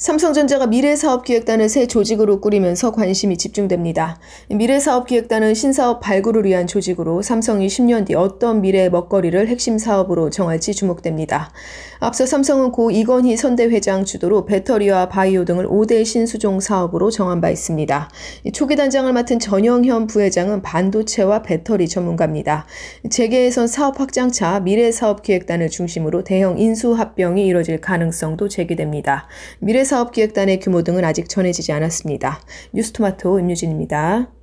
삼성전자가 미래사업기획단을 새 조직으로 꾸리면서 관심이 집중됩니다. 미래사업기획단은 신사업 발굴을 위한 조직으로 삼성이 10년 뒤 어떤 미래의 먹거리를 핵심 사업으로 정할지 주목됩니다. 앞서 삼성은 고 이건희 선대 회장 주도로 배터리와 바이오 등을 5대 신수종 사업으로 정한 바 있습니다. 초기 단장을 맡은 전영현 부회장은 반도체와 배터리 전문가입니다. 재계에선 사업 확장차 미래사업기획단을 중심으로 대형 인수합병이 이뤄질 가능성도 제기됩니다. 미래 사업기획단의 규모 등은 아직 전해지지 않았습니다. 뉴스토마토 임유진입니다.